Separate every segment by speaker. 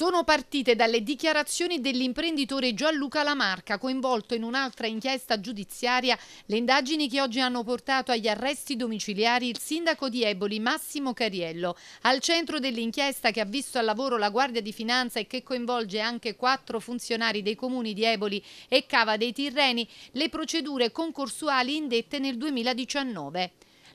Speaker 1: Sono partite dalle dichiarazioni dell'imprenditore Gianluca Lamarca, coinvolto in un'altra inchiesta giudiziaria, le indagini che oggi hanno portato agli arresti domiciliari il sindaco di Eboli Massimo Cariello. Al centro dell'inchiesta che ha visto al lavoro la Guardia di Finanza e che coinvolge anche quattro funzionari dei comuni di Eboli e Cava dei Tirreni, le procedure concorsuali indette nel 2019.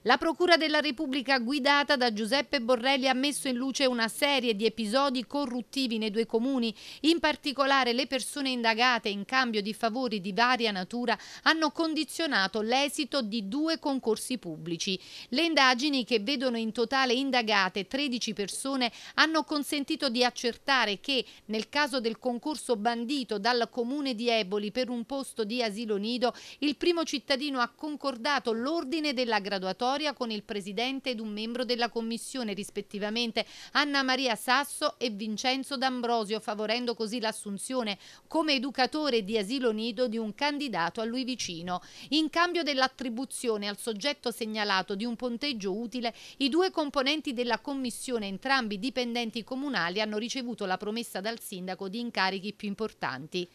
Speaker 1: La Procura della Repubblica guidata da Giuseppe Borrelli ha messo in luce una serie di episodi corruttivi nei due comuni. In particolare le persone indagate in cambio di favori di varia natura hanno condizionato l'esito di due concorsi pubblici. Le indagini che vedono in totale indagate 13 persone hanno consentito di accertare che nel caso del concorso bandito dal comune di Eboli per un posto di asilo nido il primo cittadino ha concordato l'ordine della graduatoria Soria con il presidente ed un membro della commissione, rispettivamente Anna Maria Sasso e Vincenzo D'Ambrosio, favorendo così l'assunzione come educatore di asilo nido di un candidato a lui vicino. In cambio dell'attribuzione al soggetto segnalato di un ponteggio utile, i due componenti della commissione, entrambi dipendenti comunali, hanno ricevuto la promessa dal sindaco di incarichi più importanti.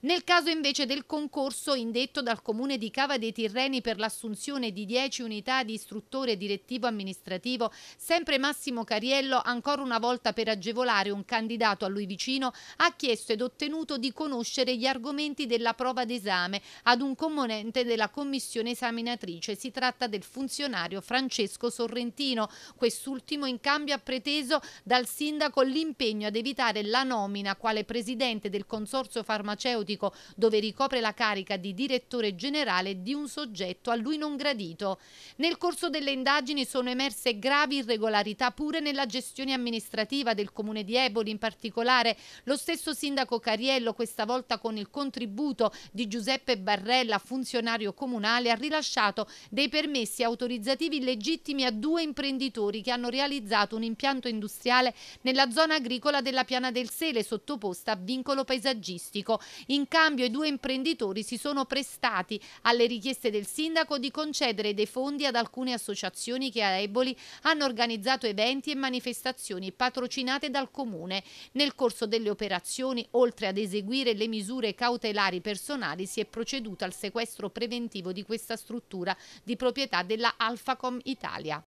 Speaker 1: Nel caso invece del concorso indetto dal Comune di Cava dei Tirreni per l'assunzione di 10 unità di istruttore direttivo amministrativo, sempre Massimo Cariello, ancora una volta per agevolare un candidato a lui vicino, ha chiesto ed ottenuto di conoscere gli argomenti della prova d'esame ad un componente della commissione esaminatrice. Si tratta del funzionario Francesco Sorrentino. Quest'ultimo in cambio ha preteso dal sindaco l'impegno ad evitare la nomina quale presidente del consorzio farmaceutico giuridico, dove ricopre la carica di direttore generale di un soggetto a lui non gradito. Nel corso delle indagini sono emerse gravi irregolarità pure nella gestione amministrativa del comune di Eboli, in particolare lo stesso sindaco Cariello, questa volta con il contributo di Giuseppe Barrella, funzionario comunale, ha rilasciato dei permessi autorizzativi legittimi a due imprenditori che hanno realizzato un impianto industriale nella zona agricola della Piana del Sele, sottoposta a vincolo paesaggistico. In in cambio i due imprenditori si sono prestati alle richieste del sindaco di concedere dei fondi ad alcune associazioni che a Eboli hanno organizzato eventi e manifestazioni patrocinate dal comune. Nel corso delle operazioni, oltre ad eseguire le misure cautelari personali, si è proceduto al sequestro preventivo di questa struttura di proprietà della Alfacom Italia.